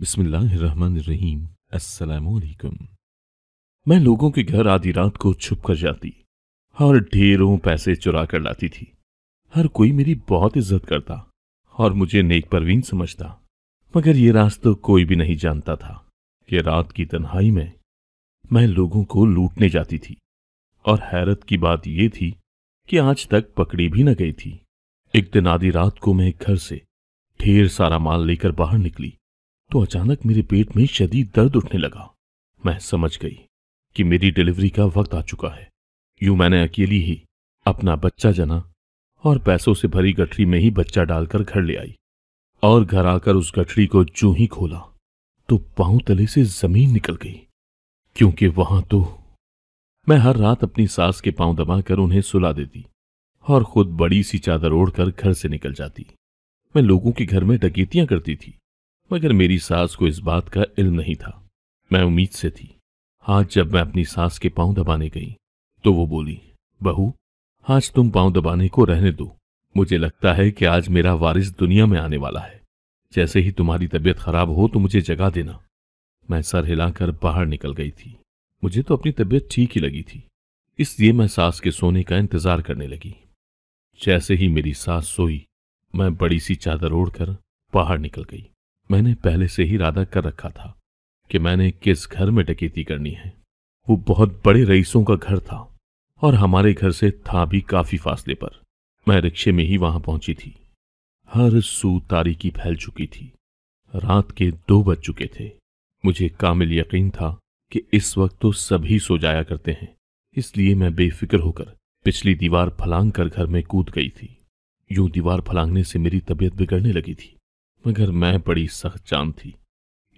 बिस्मिल्लाहिर्रहमानिर्रहीम अस्सलाम मैं लोगों के घर आधी रात को छुप कर जाती और ढेरों पैसे चुरा कर लाती थी हर कोई मेरी बहुत इज्जत करता और मुझे नेक परवीन समझता मगर ये रास्ता तो कोई भी नहीं जानता था कि रात की तन्हाई में मैं लोगों को लूटने जाती थी और हैरत की बात ये थी कि आज तक पकड़ी भी न गई थी एक दिन आधी रात को मैं घर से ढेर सारा माल लेकर बाहर निकली तो अचानक मेरे पेट में शदीद दर्द उठने लगा मैं समझ गई कि मेरी डिलीवरी का वक्त आ चुका है यूं मैंने अकेली ही अपना बच्चा जना और पैसों से भरी गठरी में ही बच्चा डालकर घर ले आई और घर आकर उस गठरी को जो ही खोला तो पांव तले से जमीन निकल गई क्योंकि वहां तो मैं हर रात अपनी सास के पांव दबाकर उन्हें सुला देती और खुद बड़ी सी चादर ओढ़कर घर से निकल जाती मैं लोगों के घर में डकेतियां करती थी मगर मेरी सास को इस बात का इल्म नहीं था मैं उम्मीद से थी आज हाँ, जब मैं अपनी सास के पांव दबाने गई तो वो बोली बहू आज तुम पांव दबाने को रहने दो मुझे लगता है कि आज मेरा वारिस दुनिया में आने वाला है जैसे ही तुम्हारी तबीयत खराब हो तो मुझे जगा देना मैं सर हिलाकर बाहर निकल गई थी मुझे तो अपनी तबीयत ठीक ही लगी थी इसलिए मैं सास के सोने का इंतजार करने लगी जैसे ही मेरी सास सोई मैं बड़ी सी चादर ओढ़कर बाहर निकल गई मैंने पहले से ही इरादा कर रखा था कि मैंने किस घर में डकैती करनी है वो बहुत बड़े रईसों का घर था और हमारे घर से था भी काफी फासले पर मैं रिक्शे में ही वहां पहुंची थी हर सू तारीकी फैल चुकी थी रात के दो बज चुके थे मुझे कामिल यकीन था कि इस वक्त तो सभी सो जाया करते हैं इसलिए मैं बेफिक्र होकर पिछली दीवार फलांग कर घर में कूद गई थी यूं दीवार फलांगने से मेरी तबीयत बिगड़ने लगी थी मगर मैं बड़ी सख्त जान थी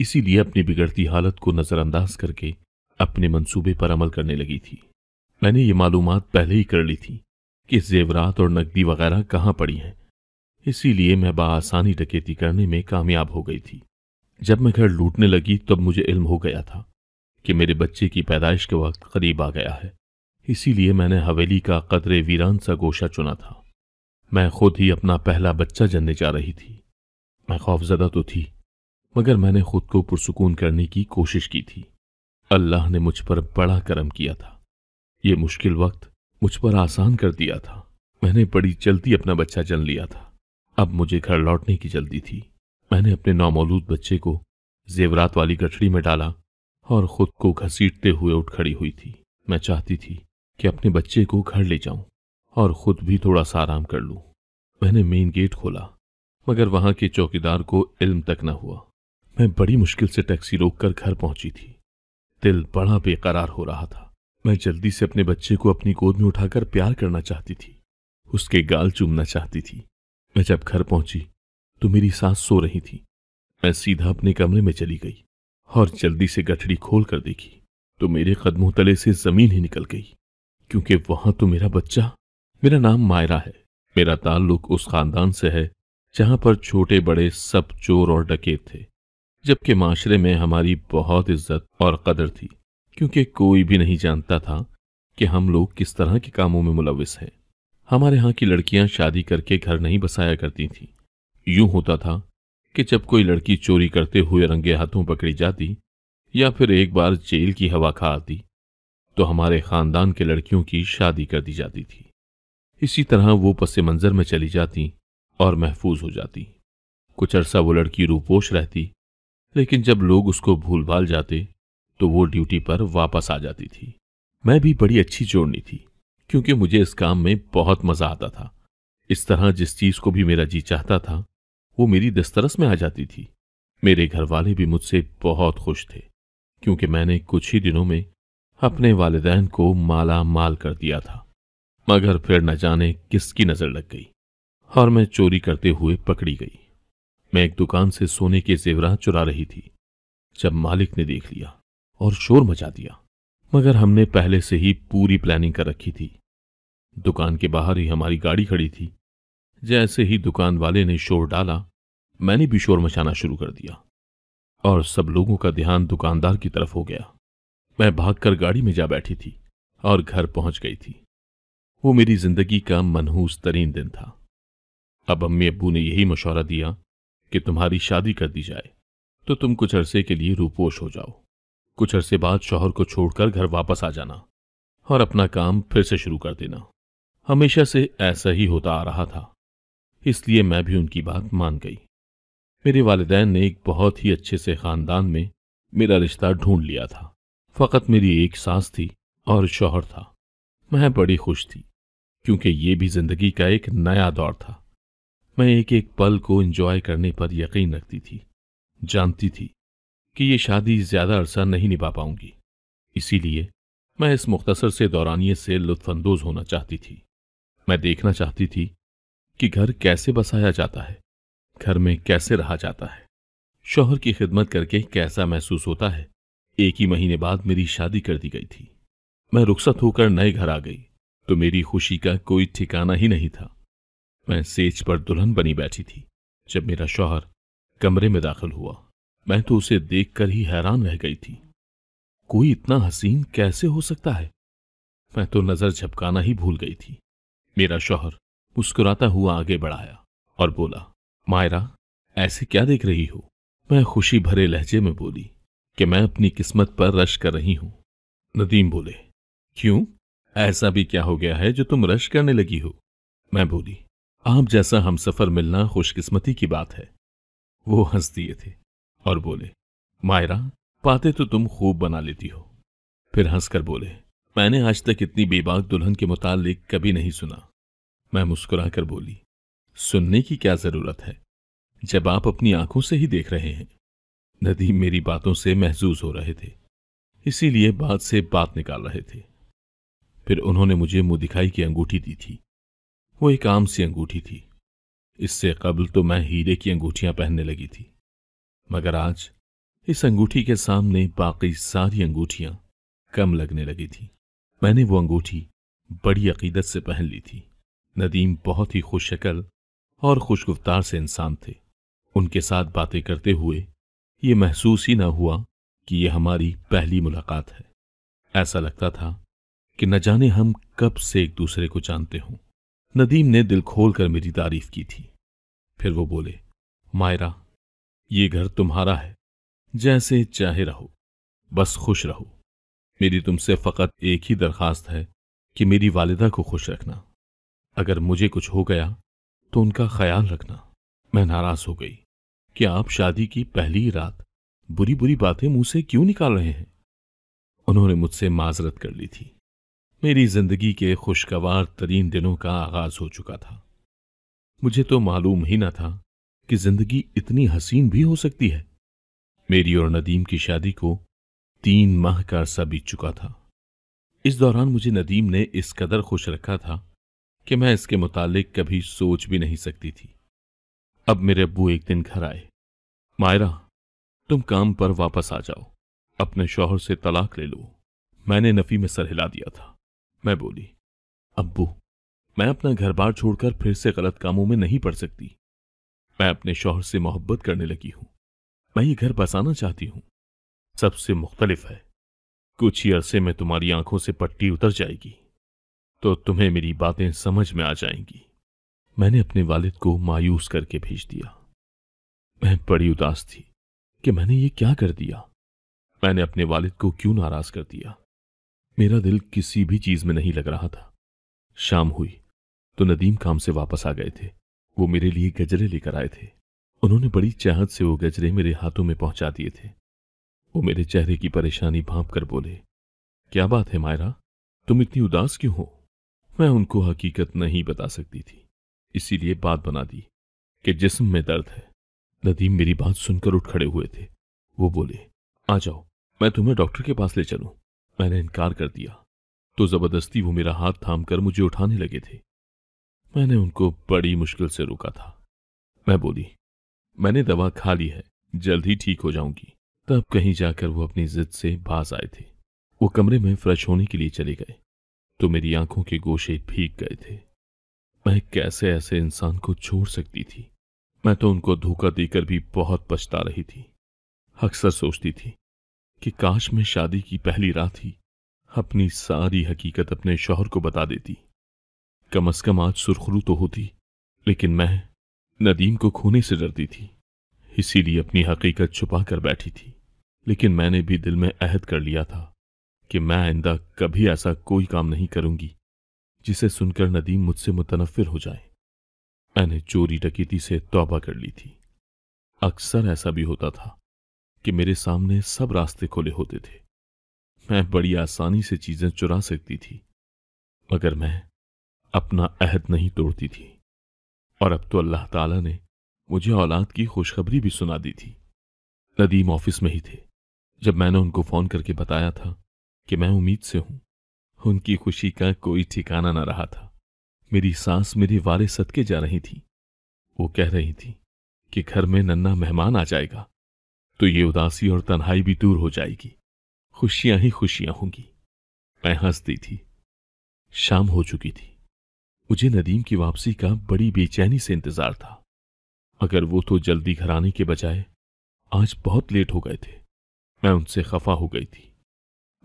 इसीलिए अपनी बिगड़ती हालत को नज़रअंदाज करके अपने मंसूबे पर अमल करने लगी थी मैंने ये मालूम पहले ही कर ली थी कि जेवरात और नकदी वगैरह कहाँ पड़ी हैं इसीलिए मैं बासानी डकेती करने में कामयाब हो गई थी जब मैं घर लूटने लगी तब मुझे इल्म हो गया था कि मेरे बच्चे की पैदाइश के वक्त करीब आ गया है इसीलिए मैंने हवेली का कदरे वीरान सा गोशा चुना था मैं खुद ही अपना पहला बच्चा जनने जा रही थी मैं खौफजदा तो थी मगर मैंने खुद को पुरसकून करने की कोशिश की थी अल्लाह ने मुझ पर बड़ा करम किया था ये मुश्किल वक्त मुझ पर आसान कर दिया था मैंने बड़ी जल्दी अपना बच्चा जन्म लिया था अब मुझे घर लौटने की जल्दी थी मैंने अपने नामौलूद बच्चे को जेवरात वाली गठड़ी में डाला और खुद को घसीटते हुए उठ खड़ी हुई थी मैं चाहती थी कि अपने बच्चे को घर ले जाऊं और खुद भी थोड़ा सा आराम कर लूं मैंने मेन गेट खोला मगर वहां के चौकीदार को इल्म तक न हुआ मैं बड़ी मुश्किल से टैक्सी रोककर घर पहुंची थी दिल बड़ा बेकरार हो रहा था मैं जल्दी से अपने बच्चे को अपनी गोद में उठाकर प्यार करना चाहती थी उसके गाल चूमना चाहती थी मैं जब घर पहुंची तो मेरी सांस सो रही थी मैं सीधा अपने कमरे में चली गई और जल्दी से गठड़ी खोल कर देखी तो मेरे कदमों तले से जमीन ही निकल गई क्योंकि वहां तो मेरा बच्चा मेरा नाम मायरा है मेरा ताल्लुक उस खानदान से है जहां पर छोटे बड़े सब चोर और डकेत थे जबकि माशरे में हमारी बहुत इज्जत और कदर थी क्योंकि कोई भी नहीं जानता था कि हम लोग किस तरह के कामों में मुलविस हैं हमारे यहाँ की लड़कियां शादी करके घर नहीं बसाया करती थीं यूं होता था कि जब कोई लड़की चोरी करते हुए रंगे हाथों पकड़ी जाती या फिर एक बार जेल की हवा खा आती तो हमारे खानदान के लड़कियों की शादी कर दी जाती थी इसी तरह वो पस मंजर में चली जाती और महफूज हो जाती कुछ अरसा वो लड़की रूपोश रहती लेकिन जब लोग उसको भूल भाल जाते तो वो ड्यूटी पर वापस आ जाती थी मैं भी बड़ी अच्छी जोड़नी थी क्योंकि मुझे इस काम में बहुत मजा आता था इस तरह जिस चीज को भी मेरा जी चाहता था वो मेरी दस्तरस में आ जाती थी मेरे घर वाले भी मुझसे बहुत खुश थे क्योंकि मैंने कुछ ही दिनों में अपने वालदेन को माला माल कर दिया था मगर फिर न जाने किसकी नजर लग गई और मैं चोरी करते हुए पकड़ी गई मैं एक दुकान से सोने के जेवरा चुरा रही थी जब मालिक ने देख लिया और शोर मचा दिया मगर हमने पहले से ही पूरी प्लानिंग कर रखी थी दुकान के बाहर ही हमारी गाड़ी खड़ी थी जैसे ही दुकान वाले ने शोर डाला मैंने भी शोर मचाना शुरू कर दिया और सब लोगों का ध्यान दुकानदार की तरफ हो गया मैं भागकर गाड़ी में जा बैठी थी और घर पहुंच गई थी वो मेरी जिंदगी का मनहूस तरीन दिन था अब अम्मी अबू ने यही मशवरा दिया कि तुम्हारी शादी कर दी जाए तो तुम कुछ अरसे के लिए रूपोश हो जाओ कुछ अरसे बाद शौहर को छोड़कर घर वापस आ जाना और अपना काम फिर से शुरू कर देना हमेशा से ऐसा ही होता आ रहा था इसलिए मैं भी उनकी बात मान गई मेरे वालदेन ने एक बहुत ही अच्छे से ख़ानदान में मेरा रिश्ता ढूंढ लिया था फ़कत मेरी एक सास थी और शौहर था मैं बड़ी खुश थी क्योंकि ये भी ज़िंदगी का एक नया दौर था मैं एक एक पल को एंजॉय करने पर यकीन रखती थी जानती थी कि ये शादी ज्यादा अरसा नहीं निभा पाऊंगी इसीलिए मैं इस मुख्तसर से दौरानिए से लुत्फानंदोज होना चाहती थी मैं देखना चाहती थी कि घर कैसे बसाया जाता है घर में कैसे रहा जाता है शोहर की खिदमत करके कैसा महसूस होता है एक ही महीने बाद मेरी शादी कर दी गई थी मैं रुखसत होकर नए घर आ गई तो मेरी खुशी का कोई ठिकाना ही नहीं था मैं सेज पर दुल्हन बनी बैठी थी जब मेरा शौहर कमरे में दाखिल हुआ मैं तो उसे देखकर ही हैरान रह गई थी कोई इतना हसीन कैसे हो सकता है मैं तो नजर झपकाना ही भूल गई थी मेरा शौहर मुस्कुराता हुआ आगे बढ़ाया और बोला मायरा ऐसे क्या देख रही हो मैं खुशी भरे लहजे में बोली कि मैं अपनी किस्मत पर रश कर रही हूं नदीम बोले क्यों ऐसा भी क्या हो गया है जो तुम रश करने लगी हो मैं बोली आप जैसा हम सफर मिलना खुशकिस्मती की बात है वो हंस दिए थे और बोले मायरा पाते तो तुम खूब बना लेती हो फिर हंसकर बोले मैंने आज तक इतनी बेबाक दुल्हन के मुतालिक कभी नहीं सुना मैं मुस्कुरा कर बोली सुनने की क्या जरूरत है जब आप अपनी आंखों से ही देख रहे हैं नदीम मेरी बातों से महजूज हो रहे थे इसीलिए बात से बात निकाल रहे थे फिर उन्होंने मुझे मुंह दिखाई की अंगूठी दी थी वो एक आम सी अंगूठी थी इससे कबल तो मैं हीरे की अंगूठियां पहनने लगी थी मगर आज इस अंगूठी के सामने बाकी सारी अंगूठियां कम लगने लगी थी मैंने वो अंगूठी बड़ी अकीदत से पहन ली थी नदीम बहुत ही खुश शक्ल और खुशगुफ्तार से इंसान थे उनके साथ बातें करते हुए ये महसूस ही ना हुआ कि ये हमारी पहली मुलाकात है ऐसा लगता था कि न जाने हम कब से एक दूसरे को जानते हों नदीम ने दिल खोल कर मेरी तारीफ की थी फिर वो बोले मायरा ये घर तुम्हारा है जैसे चाहे रहो बस खुश रहो मेरी तुमसे फ़कत एक ही दरखास्त है कि मेरी वालिदा को खुश रखना अगर मुझे कुछ हो गया तो उनका ख्याल रखना मैं नाराज़ हो गई कि आप शादी की पहली रात बुरी बुरी बातें मुंह से क्यों निकाल रहे हैं उन्होंने मुझसे माजरत कर ली थी मेरी जिंदगी के खुशगवार तरीन दिनों का आगाज हो चुका था मुझे तो मालूम ही न था कि जिंदगी इतनी हसीन भी हो सकती है मेरी और नदीम की शादी को तीन माह का अरसा बीत चुका था इस दौरान मुझे नदीम ने इस कदर खुश रखा था कि मैं इसके मुतालिक कभी सोच भी नहीं सकती थी अब मेरे अबू एक दिन घर आए मायरा तुम काम पर वापस आ जाओ अपने शौहर से तलाक ले लो मैंने नफी में सर हिला दिया था मैं बोली अब्बू मैं अपना घर बार छोड़कर फिर से गलत कामों में नहीं पड़ सकती मैं अपने शोहर से मोहब्बत करने लगी हूं मैं ये घर बसाना चाहती हूं सबसे मुख्तलिफ है कुछ ही अरसे में तुम्हारी आंखों से पट्टी उतर जाएगी तो तुम्हें मेरी बातें समझ में आ जाएंगी मैंने अपने वालिद को मायूस करके भेज दिया मैं बड़ी उदास थी कि मैंने ये क्या कर दिया मैंने अपने वालिद को क्यों नाराज कर दिया मेरा दिल किसी भी चीज में नहीं लग रहा था शाम हुई तो नदीम काम से वापस आ गए थे वो मेरे लिए गजरे लेकर आए थे उन्होंने बड़ी चाहत से वो गजरे मेरे हाथों में पहुंचा दिए थे वो मेरे चेहरे की परेशानी भाप कर बोले क्या बात है मायरा तुम इतनी उदास क्यों हो मैं उनको हकीकत नहीं बता सकती थी इसीलिए बात बना दी कि जिस्म में दर्द है नदीम मेरी बात सुनकर उठ खड़े हुए थे वो बोले आ जाओ मैं तुम्हें डॉक्टर के पास ले चलूं मैंने इनकार कर दिया तो जबरदस्ती वो मेरा हाथ थाम कर मुझे उठाने लगे थे मैंने उनको बड़ी मुश्किल से रोका था मैं बोली मैंने दवा खा ली है जल्द ही ठीक हो जाऊंगी तब कहीं जाकर वो अपनी जिद से बाज आए थे वो कमरे में फ्रेश होने के लिए चले गए तो मेरी आंखों के गोशे भीग गए थे मैं कैसे ऐसे इंसान को छोड़ सकती थी मैं तो उनको धोखा देकर भी बहुत पछता रही थी अक्सर सोचती थी कि काश मैं शादी की पहली रात ही अपनी सारी हकीकत अपने शोहर को बता देती कम अज कम आज सुरखरू तो होती लेकिन मैं नदीम को खोने से डरती थी इसीलिए अपनी हकीकत छुपा कर बैठी थी लेकिन मैंने भी दिल में अहद कर लिया था कि मैं आइंदा कभी ऐसा कोई काम नहीं करूंगी जिसे सुनकर नदीम मुझसे मुतनफिर हो जाए मैंने चोरी डकीती से तौबा कर ली थी अक्सर ऐसा भी होता था कि मेरे सामने सब रास्ते खोले होते थे मैं बड़ी आसानी से चीजें चुरा सकती थी मगर मैं अपना अहद नहीं तोड़ती थी और अब तो अल्लाह ताला ने मुझे औलाद की खुशखबरी भी सुना दी थी नदीम ऑफिस में ही थे जब मैंने उनको फ़ोन करके बताया था कि मैं उम्मीद से हूं उनकी खुशी का कोई ठिकाना ना रहा था मेरी सांस मेरे वारे सदके जा रही थी वो कह रही थी कि घर में नन्ना मेहमान आ जाएगा तो ये उदासी और तन्हाई भी दूर हो जाएगी खुशियां ही खुशियां होंगी मैं हंसती थी शाम हो चुकी थी मुझे नदीम की वापसी का बड़ी बेचैनी से इंतजार था अगर वो तो जल्दी घर आने के बजाय आज बहुत लेट हो गए थे मैं उनसे खफा हो गई थी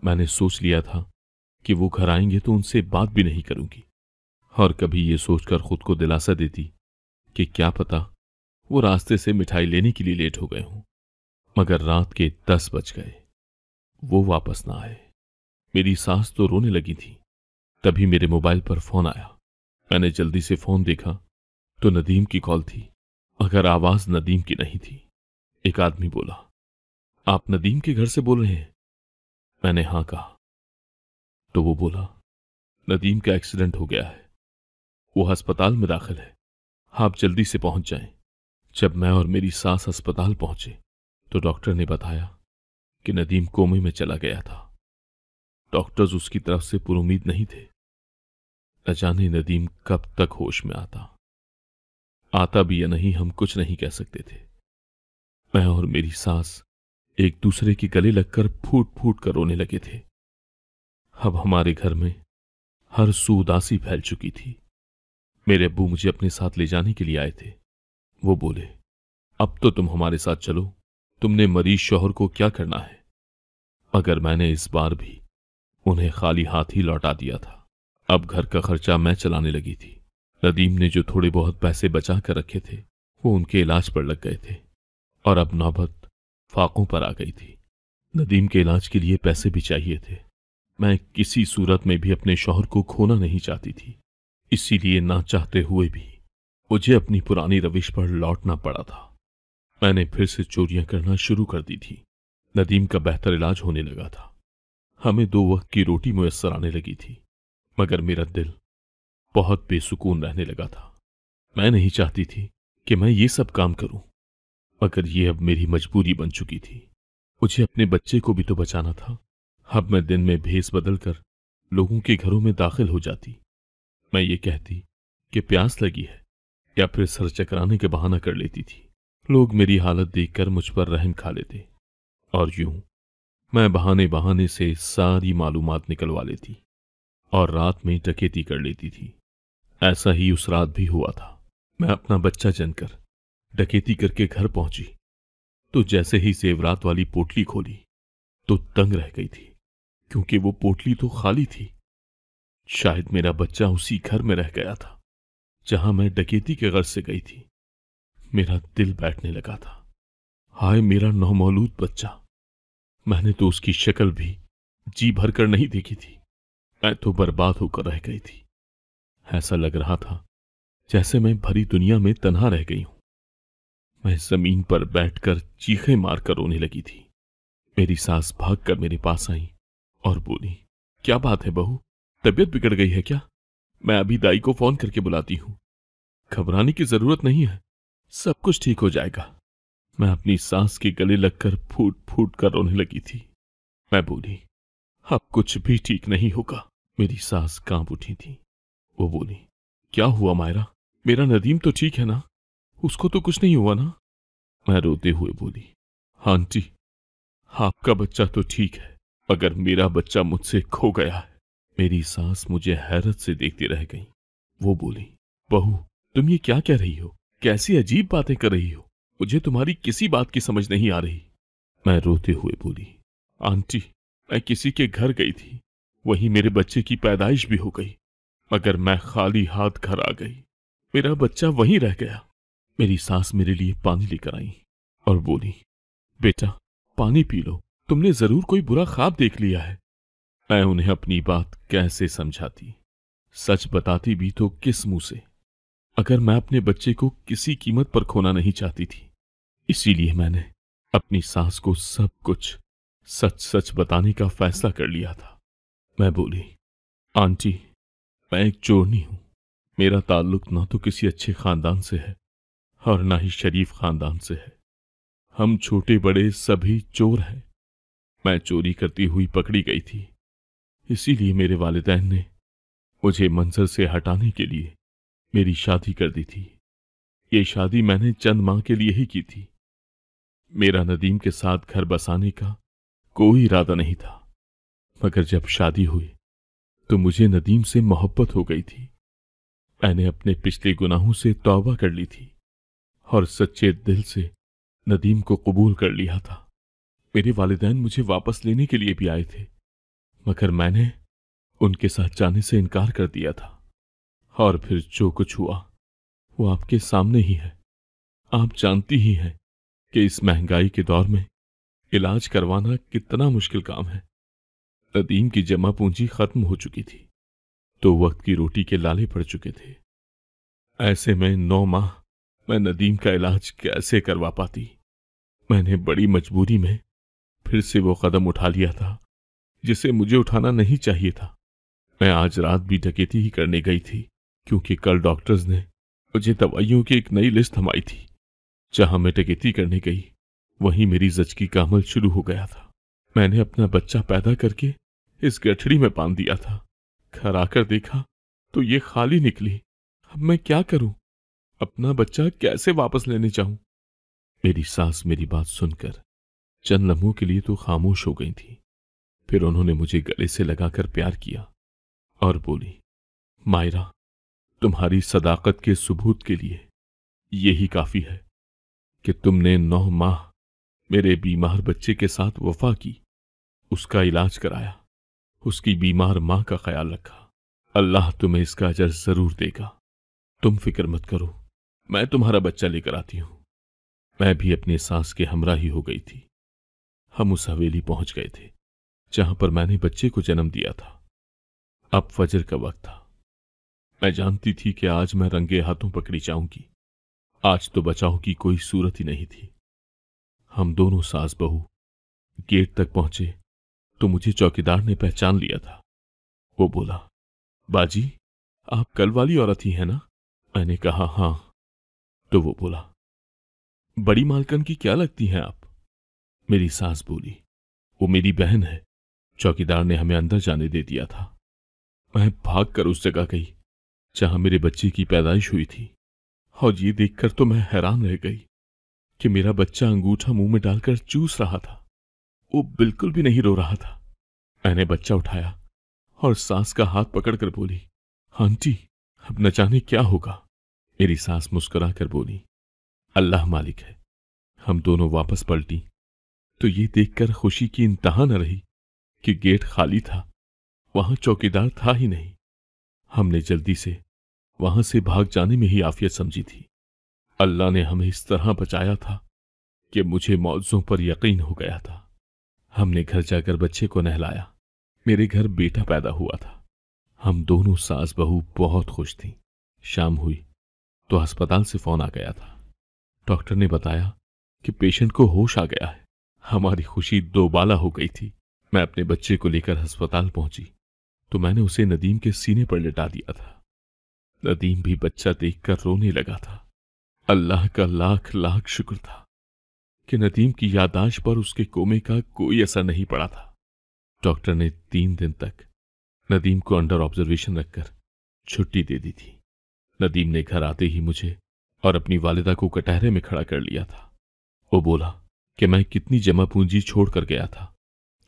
मैंने सोच लिया था कि वो घर आएंगे तो उनसे बात भी नहीं करूंगी और कभी ये सोचकर खुद को दिलासा देती कि क्या पता वो रास्ते से मिठाई लेने के लिए लेट हो गए हों मगर रात के दस बज गए वो वापस ना आए मेरी सास तो रोने लगी थी तभी मेरे मोबाइल पर फोन आया मैंने जल्दी से फोन देखा तो नदीम की कॉल थी मगर आवाज नदीम की नहीं थी एक आदमी बोला आप नदीम के घर से बोल रहे हैं मैंने हां कहा तो वो बोला नदीम का एक्सीडेंट हो गया है वो अस्पताल में दाखिल है आप जल्दी से पहुंच जाएं। जब मैं और मेरी सास अस्पताल पहुंचे तो डॉक्टर ने बताया कि नदीम कोमे में चला गया था डॉक्टर्स उसकी तरफ से पुरुद नहीं थे न जाने नदीम कब तक होश में आता आता भी या नहीं हम कुछ नहीं कह सकते थे मैं और मेरी सास एक दूसरे के गले लगकर फूट फूट कर रोने लगे थे अब हमारे घर में हर सुदासी फैल चुकी थी मेरे अबू मुझे अपने साथ ले जाने के लिए आए थे वो बोले अब तो तुम हमारे साथ चलो तुमने मरीज शोहर को क्या करना है अगर मैंने इस बार भी उन्हें खाली हाथ ही लौटा दिया था अब घर का खर्चा मैं चलाने लगी थी नदीम ने जो थोड़े बहुत पैसे बचा कर रखे थे वो उनके इलाज पर लग गए थे और अब नौबत फाकों पर आ गई थी नदीम के इलाज के लिए पैसे भी चाहिए थे मैं किसी सूरत में भी अपने शोहर को खोना नहीं चाहती थी इसीलिए ना चाहते हुए भी मुझे अपनी पुरानी रविश पर लौटना पड़ा था मैंने फिर से चोरियां करना शुरू कर दी थी नदीम का बेहतर इलाज होने लगा था हमें दो वक्त की रोटी मुयसर आने लगी थी मगर मेरा दिल बहुत बेसुकून रहने लगा था मैं नहीं चाहती थी कि मैं ये सब काम करूं मगर ये अब मेरी मजबूरी बन चुकी थी मुझे अपने बच्चे को भी तो बचाना था अब मैं दिन में भेस बदल कर लोगों के घरों में दाखिल हो जाती मैं ये कहती कि प्यास लगी है या फिर सर चकराने के बहाना कर लेती थी लोग मेरी हालत देखकर मुझ पर रहम खा लेते और यूं मैं बहाने बहाने से सारी मालूम निकलवा लेती और रात में डकेती कर लेती थी ऐसा ही उस रात भी हुआ था मैं अपना बच्चा जनकर डकेती करके घर पहुंची तो जैसे ही सेवरात वाली पोटली खोली तो तंग रह गई थी क्योंकि वो पोटली तो खाली थी शायद मेरा बच्चा उसी घर में रह गया था जहां मैं डकेती के घर से गई थी मेरा दिल बैठने लगा था हाय मेरा नौमौलूद बच्चा मैंने तो उसकी शक्ल भी जी भरकर नहीं देखी थी मैं तो बर्बाद होकर रह गई थी ऐसा लग रहा था जैसे मैं भरी दुनिया में तनहा रह गई हूं मैं जमीन पर बैठकर चीखे मारकर रोने लगी थी मेरी सास भागकर मेरे पास आई और बोली क्या बात है बहू तबीयत बिगड़ गई है क्या मैं अभी दाई को फोन करके बुलाती हूं घबराने की जरूरत नहीं है सब कुछ ठीक हो जाएगा मैं अपनी सांस के गले लगकर फूट फूट कर रोने लगी थी मैं बोली अब कुछ भी ठीक नहीं होगा मेरी सांस कांप उठी थी वो बोली क्या हुआ मायरा मेरा नदीम तो ठीक है ना उसको तो कुछ नहीं हुआ ना मैं रोते हुए बोली आंटी आपका बच्चा तो ठीक है अगर मेरा बच्चा मुझसे खो गया है मेरी सांस मुझे हैरत से देखती रह गई वो बोली बहू तुम ये क्या कह रही हो कैसी अजीब बातें कर रही हो मुझे तुम्हारी किसी बात की समझ नहीं आ रही मैं रोते हुए बोली आंटी मैं किसी के घर गई थी वहीं मेरे बच्चे की पैदाइश भी हो गई मगर मैं खाली हाथ घर आ गई मेरा बच्चा वहीं रह गया मेरी सास मेरे लिए पानी लेकर आई और बोली बेटा पानी पी लो तुमने जरूर कोई बुरा ख्वाब देख लिया है मैं उन्हें अपनी बात कैसे समझाती सच बताती भी तो किस मुंह से अगर मैं अपने बच्चे को किसी कीमत पर खोना नहीं चाहती थी इसीलिए मैंने अपनी सास को सब कुछ सच सच बताने का फैसला कर लिया था मैं बोली आंटी मैं एक चोरनी हूं मेरा ताल्लुक ना तो किसी अच्छे खानदान से है और ना ही शरीफ खानदान से है हम छोटे बड़े सभी चोर हैं मैं चोरी करती हुई पकड़ी गई थी इसीलिए मेरे वालदेन ने मुझे मंजर से हटाने के लिए मेरी शादी कर दी थी ये शादी मैंने चंद माह के लिए ही की थी मेरा नदीम के साथ घर बसाने का कोई इरादा नहीं था मगर जब शादी हुई तो मुझे नदीम से मोहब्बत हो गई थी मैंने अपने पिछले गुनाहों से तौबा कर ली थी और सच्चे दिल से नदीम को कबूल कर लिया था मेरे वालदेन मुझे वापस लेने के लिए भी आए थे मगर मैंने उनके साथ जाने से इनकार कर दिया था और फिर जो कुछ हुआ वो आपके सामने ही है आप जानती ही हैं कि इस महंगाई के दौर में इलाज करवाना कितना मुश्किल काम है नदीम की जमा पूंजी खत्म हो चुकी थी तो वक्त की रोटी के लाले पड़ चुके थे ऐसे में नौ माह मैं नदीम का इलाज कैसे करवा पाती मैंने बड़ी मजबूरी में फिर से वो कदम उठा लिया था जिसे मुझे उठाना नहीं चाहिए था मैं आज रात भी डकेती ही करने गई थी क्योंकि कल डॉक्टर्स ने मुझे दवाइयों की एक नई लिस्ट थमाई थी जहां मैं टकेती करने गई वहीं मेरी जचकी का अमल शुरू हो गया था मैंने अपना बच्चा पैदा करके इस गठड़ी में बांध दिया था घर आकर देखा तो ये खाली निकली अब मैं क्या करूं अपना बच्चा कैसे वापस लेने जाऊं मेरी सास मेरी बात सुनकर चंद लम्हों के लिए तो खामोश हो गई थी फिर उन्होंने मुझे गले से लगाकर प्यार किया और बोली मायरा तुम्हारी सदाकत के सबूत के लिए यही काफी है कि तुमने नौ माह मेरे बीमार बच्चे के साथ वफा की उसका इलाज कराया उसकी बीमार मां का ख्याल रखा अल्लाह तुम्हें इसका अजर जरूर देगा तुम फिक्र मत करो मैं तुम्हारा बच्चा लेकर आती हूं मैं भी अपने सांस के हमरा ही हो गई थी हम उस हवेली पहुंच गए थे जहां पर मैंने बच्चे को जन्म दिया था अब फजर का वक्त था मैं जानती थी कि आज मैं रंगे हाथों पकड़ी जाऊंगी आज तो बचाव की कोई सूरत ही नहीं थी हम दोनों सास बहू गेट तक पहुंचे तो मुझे चौकीदार ने पहचान लिया था वो बोला बाजी आप कल वाली औरत ही है ना मैंने कहा हां तो वो बोला बड़ी मालकन की क्या लगती हैं आप मेरी सास बोली वो मेरी बहन है चौकीदार ने हमें अंदर जाने दे दिया था मैं भाग कर उस जगह गई जहां मेरे बच्चे की पैदाइश हुई थी और ये देखकर तो मैं हैरान रह गई कि मेरा बच्चा अंगूठा मुंह में डालकर चूस रहा था वो बिल्कुल भी नहीं रो रहा था मैंने बच्चा उठाया और सास का हाथ पकड़कर बोली आंटी अब न जाने क्या होगा मेरी सास मुस्कुरा कर बोली अल्लाह मालिक है हम दोनों वापस पलटी तो ये देखकर खुशी की इंतहा न रही कि गेट खाली था वहां चौकीदार था ही नहीं हमने जल्दी से वहां से भाग जाने में ही आफियत समझी थी अल्लाह ने हमें इस तरह बचाया था कि मुझे मौजों पर यकीन हो गया था हमने घर जाकर बच्चे को नहलाया मेरे घर बेटा पैदा हुआ था हम दोनों सास बहू बहुत खुश थीं शाम हुई तो अस्पताल से फोन आ गया था डॉक्टर ने बताया कि पेशेंट को होश आ गया है हमारी खुशी दोबाला हो गई थी मैं अपने बच्चे को लेकर अस्पताल पहुंची तो मैंने उसे नदीम के सीने पर लिटा दिया था नदीम भी बच्चा देखकर रोने लगा था अल्लाह का लाख लाख शुक्र था कि नदीम की यादाश्त पर उसके कोमे का कोई असर नहीं पड़ा था डॉक्टर ने तीन दिन तक नदीम को अंडर ऑब्जर्वेशन रखकर छुट्टी दे दी थी नदीम ने घर आते ही मुझे और अपनी वालिदा को कटहरे में खड़ा कर लिया था वो बोला कि मैं कितनी जमा पूंजी छोड़कर गया था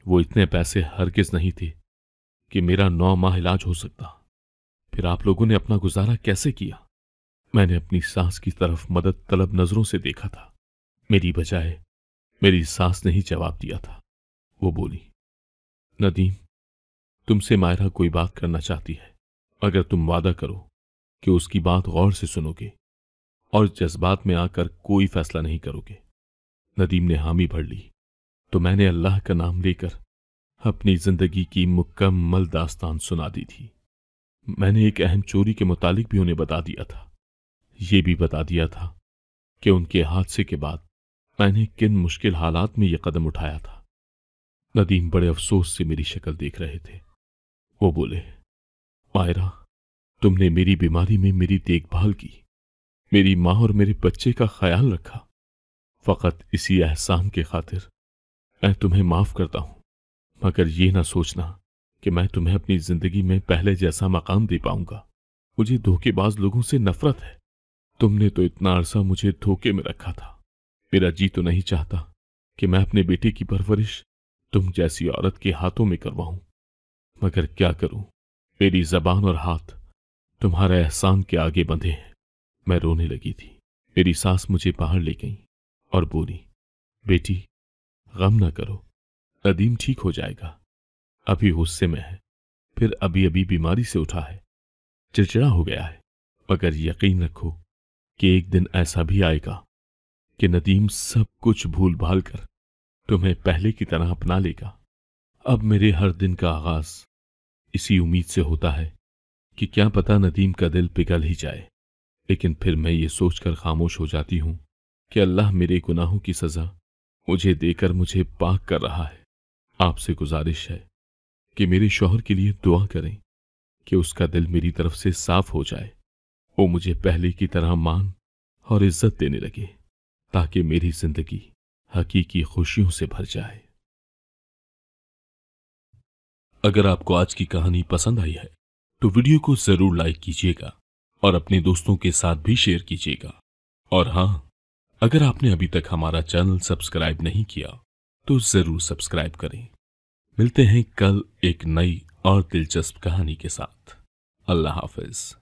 वो इतने पैसे हरगिज नहीं थे कि मेरा नौ माह इलाज हो सकता फिर आप लोगों ने अपना गुजारा कैसे किया मैंने अपनी सास की तरफ मदद तलब नजरों से देखा था मेरी बजाय मेरी सांस ने ही जवाब दिया था वो बोली नदीम तुमसे मायरा कोई बात करना चाहती है अगर तुम वादा करो कि उसकी बात गौर से सुनोगे और जज्बात में आकर कोई फैसला नहीं करोगे नदीम ने हामी भर ली तो मैंने अल्लाह का नाम लेकर अपनी जिंदगी की मुकम्मल दास्तान सुना दी थी मैंने एक अहम चोरी के मुतालिक भी उन्हें बता दिया था यह भी बता दिया था कि उनके हादसे के बाद मैंने किन मुश्किल हालात में यह कदम उठाया था नदीम बड़े अफसोस से मेरी शक्ल देख रहे थे वो बोले मायरा तुमने मेरी बीमारी में मेरी देखभाल की मेरी माँ और मेरे बच्चे का ख्याल रखा फ़कत इसी एहसान के खातिर मैं तुम्हें माफ़ करता हूं मगर ये ना सोचना कि मैं तुम्हें अपनी जिंदगी में पहले जैसा मकाम दे पाऊंगा मुझे धोखेबाज लोगों से नफरत है तुमने तो इतना अरसा मुझे धोखे में रखा था मेरा जी तो नहीं चाहता कि मैं अपने बेटे की परवरिश तुम जैसी औरत के हाथों में करवाऊं मगर क्या करूं मेरी जबान और हाथ तुम्हारा एहसान के आगे बंधे हैं मैं रोने लगी थी मेरी सास मुझे बाहर ले गई और बोली बेटी गम ना करो नदीम ठीक हो जाएगा अभी गुस्से में है फिर अभी अभी बीमारी से उठा है चिड़चिड़ा हो गया है मगर यकीन रखो कि एक दिन ऐसा भी आएगा कि नदीम सब कुछ भूल भाल कर तुम्हें पहले की तरह अपना लेगा अब मेरे हर दिन का आगाज इसी उम्मीद से होता है कि क्या पता नदीम का दिल पिघल ही जाए लेकिन फिर मैं ये सोचकर खामोश हो जाती हूं कि अल्लाह मेरे गुनाहों की सजा मुझे देकर मुझे पाक कर रहा है आपसे गुजारिश है कि मेरे शौहर के लिए दुआ करें कि उसका दिल मेरी तरफ से साफ हो जाए वो मुझे पहले की तरह मान और इज्जत देने लगे ताकि मेरी जिंदगी हकीकी खुशियों से भर जाए अगर आपको आज की कहानी पसंद आई है तो वीडियो को जरूर लाइक कीजिएगा और अपने दोस्तों के साथ भी शेयर कीजिएगा और हां अगर आपने अभी तक हमारा चैनल सब्सक्राइब नहीं किया तो जरूर सब्सक्राइब करें मिलते हैं कल एक नई और दिलचस्प कहानी के साथ अल्लाह हाफिज़